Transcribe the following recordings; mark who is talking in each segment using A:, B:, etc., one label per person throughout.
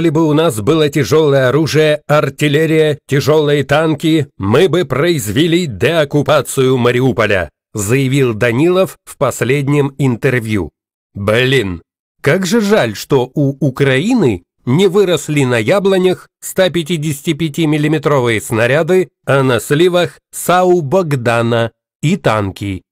A: Если бы у нас было тяжелое оружие, артиллерия, тяжелые танки, мы бы произвели деоккупацию Мариуполя», заявил Данилов в последнем интервью. Блин, как же жаль, что у Украины не выросли на яблонях 155 миллиметровые снаряды, а на сливах САУ «Богдана» и танки.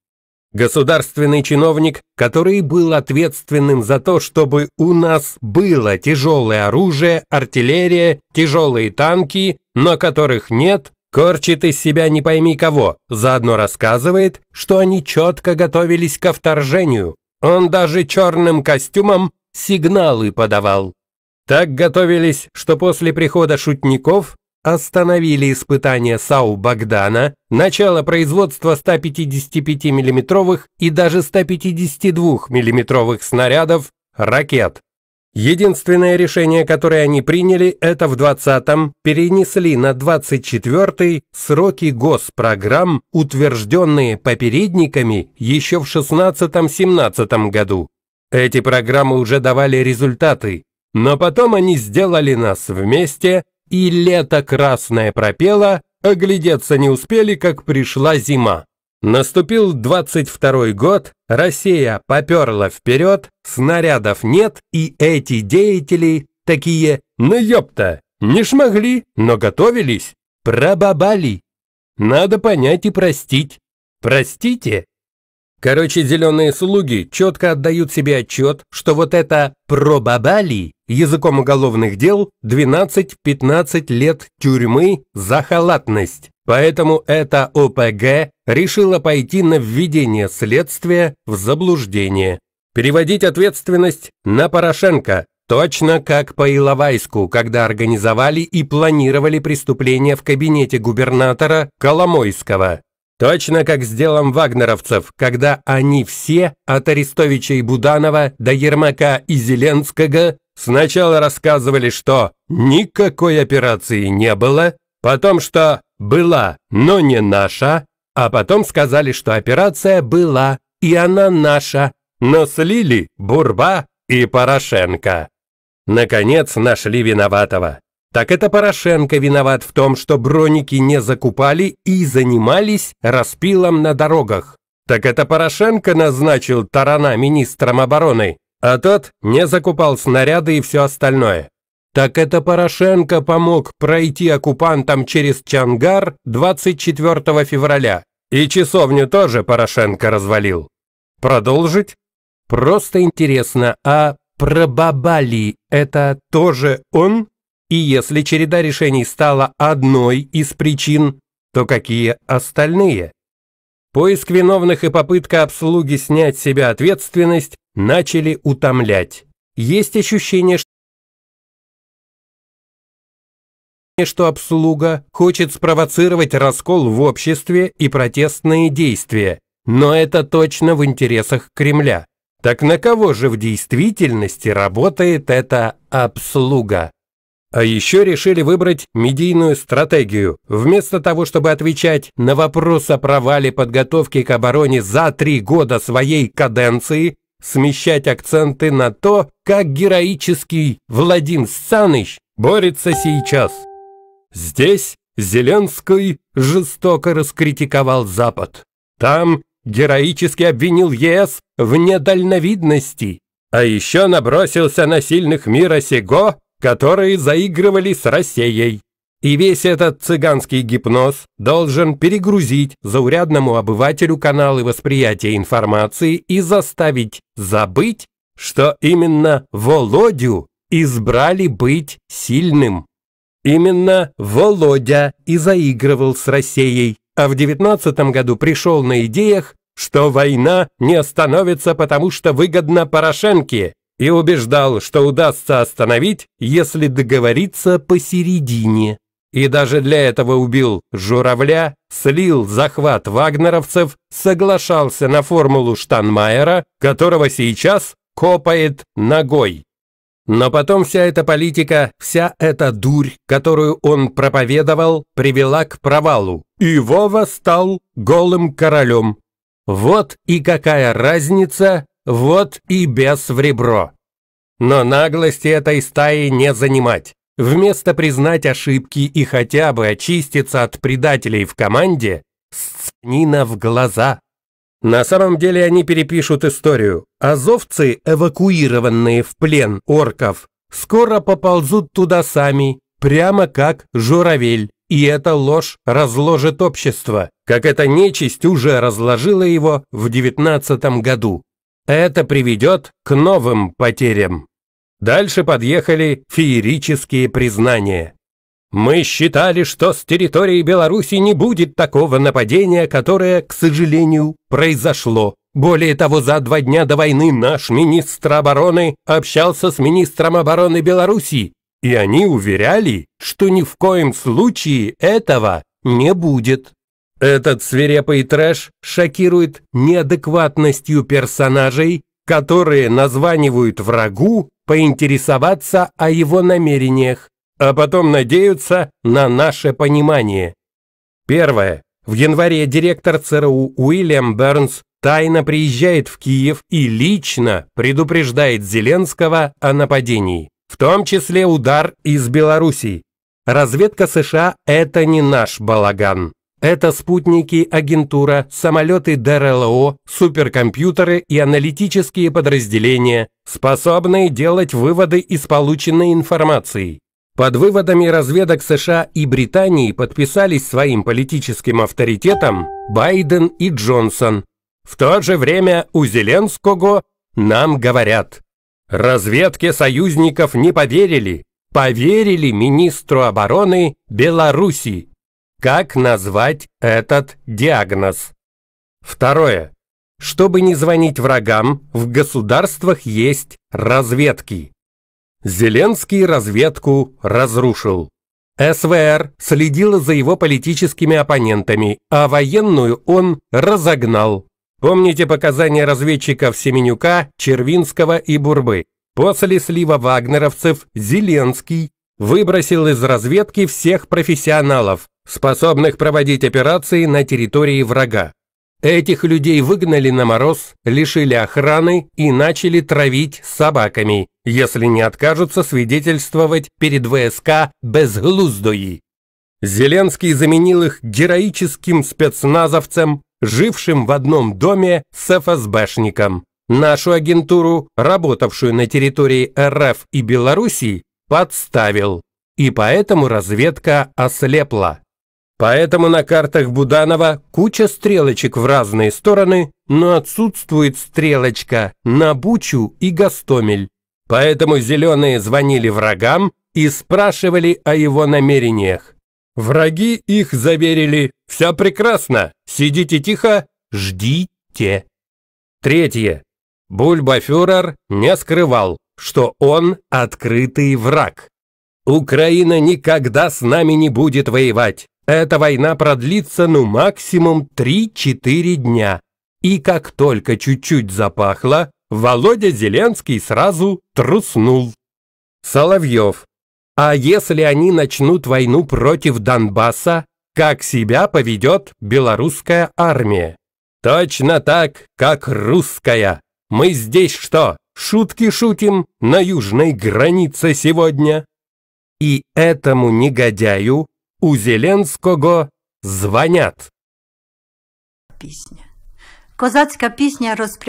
A: Государственный чиновник, который был ответственным за то, чтобы у нас было тяжелое оружие, артиллерия, тяжелые танки, но которых нет, корчит из себя не пойми кого, заодно рассказывает, что они четко готовились ко вторжению. Он даже черным костюмом сигналы подавал. Так готовились, что после прихода шутников остановили испытания САУ «Богдана», начало производства 155 миллиметровых и даже 152 миллиметровых снарядов, ракет. Единственное решение, которое они приняли, это в 20-м перенесли на 24-й сроки госпрограмм, утвержденные попередниками еще в 16-17 году. Эти программы уже давали результаты, но потом они сделали нас вместе – и лето красное пропело, оглядеться не успели, как пришла зима. Наступил 22 год, Россия поперла вперед, снарядов нет, и эти деятели такие «ну ёпта, не шмогли, но готовились, пробабали». Надо понять и простить. Простите, Короче, зеленые слуги четко отдают себе отчет, что вот это «пробабали» языком уголовных дел 12-15 лет тюрьмы за халатность. Поэтому это ОПГ решила пойти на введение следствия в заблуждение. Переводить ответственность на Порошенко, точно как по Иловайску, когда организовали и планировали преступление в кабинете губернатора Коломойского. Точно как с делом вагнеровцев, когда они все, от Арестовича и Буданова до Ермака и Зеленского, сначала рассказывали, что никакой операции не было, потом, что была, но не наша, а потом сказали, что операция была, и она наша, но слили Бурба и Порошенко. Наконец нашли виноватого. Так это Порошенко виноват в том, что броники не закупали и занимались распилом на дорогах. Так это Порошенко назначил Тарана министром обороны, а тот не закупал снаряды и все остальное. Так это Порошенко помог пройти оккупантам через Чангар 24 февраля. И часовню тоже Порошенко развалил. Продолжить? Просто интересно, а про Бабали это тоже он? И если череда решений стала одной из причин, то какие остальные? Поиск виновных и попытка обслуги снять с себя ответственность начали утомлять. Есть ощущение, что обслуга хочет спровоцировать раскол в обществе и протестные действия, но это точно в интересах Кремля. Так на кого же в действительности работает эта обслуга? А еще решили выбрать медийную стратегию. Вместо того, чтобы отвечать на вопрос о провале подготовки к обороне за три года своей каденции, смещать акценты на то, как героический Владимир Саныч борется сейчас. Здесь Зеленский жестоко раскритиковал Запад. Там героически обвинил ЕС в недальновидности, а еще набросился на сильных мира сего которые заигрывали с Россией. И весь этот цыганский гипноз должен перегрузить заурядному обывателю каналы восприятия информации и заставить забыть, что именно Володю избрали быть сильным. Именно Володя и заигрывал с Россией, а в девятнадцатом году пришел на идеях, что война не остановится, потому что выгодно Порошенке, и убеждал, что удастся остановить, если договориться посередине. И даже для этого убил Журавля, слил захват вагнеровцев, соглашался на формулу Штанмайера, которого сейчас копает ногой. Но потом вся эта политика, вся эта дурь, которую он проповедовал, привела к провалу, и Вова стал голым королем. Вот и какая разница вот и без в ребро. Но наглости этой стаи не занимать. Вместо признать ошибки и хотя бы очиститься от предателей в команде, сценина в глаза. На самом деле они перепишут историю. Азовцы, эвакуированные в плен орков, скоро поползут туда сами, прямо как журавель. И эта ложь разложит общество, как эта нечисть уже разложила его в девятнадцатом году. Это приведет к новым потерям. Дальше подъехали феерические признания. Мы считали, что с территории Беларуси не будет такого нападения, которое, к сожалению, произошло. Более того, за два дня до войны наш министр обороны общался с министром обороны Беларуси, и они уверяли, что ни в коем случае этого не будет. Этот свирепый трэш шокирует неадекватностью персонажей, которые названивают врагу поинтересоваться о его намерениях, а потом надеются на наше понимание. Первое. В январе директор ЦРУ Уильям Бернс тайно приезжает в Киев и лично предупреждает Зеленского о нападении, в том числе удар из Белоруссии. Разведка США – это не наш балаган. Это спутники, агентура, самолеты ДРЛО, суперкомпьютеры и аналитические подразделения, способные делать выводы из полученной информации. Под выводами разведок США и Британии подписались своим политическим авторитетом Байден и Джонсон. В то же время у Зеленского нам говорят, разведке союзников не поверили, поверили министру обороны Белоруссии. Как назвать этот диагноз? Второе. Чтобы не звонить врагам, в государствах есть разведки. Зеленский разведку разрушил. СВР следила за его политическими оппонентами, а военную он разогнал. Помните показания разведчиков Семенюка, Червинского и Бурбы? После слива вагнеровцев Зеленский выбросил из разведки всех профессионалов, способных проводить операции на территории врага. Этих людей выгнали на мороз, лишили охраны и начали травить собаками, если не откажутся свидетельствовать перед ВСК безглуздои. Зеленский заменил их героическим спецназовцем, жившим в одном доме с ФСБшником. Нашу агентуру, работавшую на территории РФ и Белоруссии, подставил. И поэтому разведка ослепла. Поэтому на картах Буданова куча стрелочек в разные стороны, но отсутствует стрелочка на Бучу и Гастомель. Поэтому зеленые звонили врагам и спрашивали о его намерениях. Враги их заверили «Все прекрасно, сидите тихо, ждите». Третье. Бульбафюрер не скрывал, что он открытый враг. Украина никогда с нами не будет воевать. Эта война продлится ну максимум 3-4 дня. И как только чуть-чуть запахло, Володя Зеленский сразу труснул. Соловьев. А если они начнут войну против Донбасса, как себя поведет белорусская армия? Точно так, как русская. Мы здесь что, шутки шутим на южной границе сегодня? И этому негодяю у Зеленского звонят. Песня, Козацька песня розпрямляється.